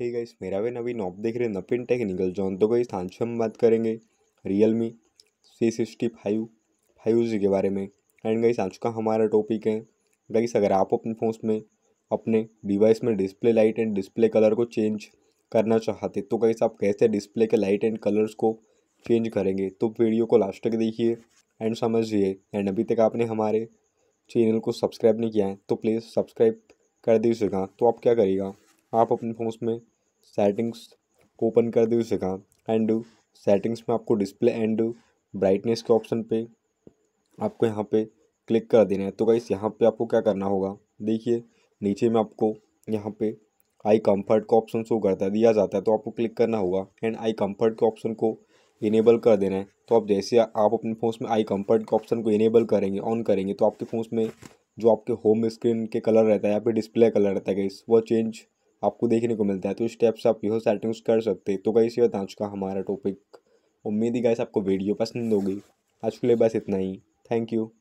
hey guys मेरा भी नवीन op देख रहे नपिन टेक्निकल जॉन तो गई आज हम बात करेंगे Realme C sixty five five G के बारे में एंड गाइस आज का हमारा टॉपिक है गाइस अगर आप अपने फ़ोन में अपने डिवाइस में display light and display colour को चेंज करना चाहते तो गाइस आप कैसे डिस्प्ले के लाइट एंड कलर्स को चेंज करेंगे तो वीडियो को लास्ट तक देखिए एंड समझिए एंड अभी तक आपने हमारे चैनल को सब्सक्राइब नहीं किया है तो प्लीज़ सब्सक्राइब कर दीजिएगा तो आप क्या करिएगा आप अपने फ़ोन में सेटिंग्स को ओपन कर दे उसे एंड सेटिंग्स में आपको डिस्प्ले एंड ब्राइटनेस के ऑप्शन पे आपको यहाँ पे क्लिक कर देना है तो गाइस यहाँ पे आपको क्या करना होगा देखिए नीचे में आपको यहाँ पे आई कंफर्ट का ऑप्शन शो करता है दिया जाता है तो आपको क्लिक करना होगा एंड आई कंफर्ट के ऑप्शन को इनेबल कर देना है तो आप जैसे आप अपने फ़ोन में आई कंफर्ट के ऑप्शन को इनेबल करेंगे ऑन करेंगे तो आपके फ़ोन में जो आपके होम स्क्रीन के कलर रहता है या फिर डिस्प्ले कलर रहता है गाइस वो चेंज आपको देखने को मिलता है तो स्टेप्स से आप यह सेटिंग्स कर सकते हैं तो कई से बता चुका हमारा टॉपिक उम्मीद ही गाइस आपको वीडियो पसंद होगी आज के लिए बस इतना ही थैंक यू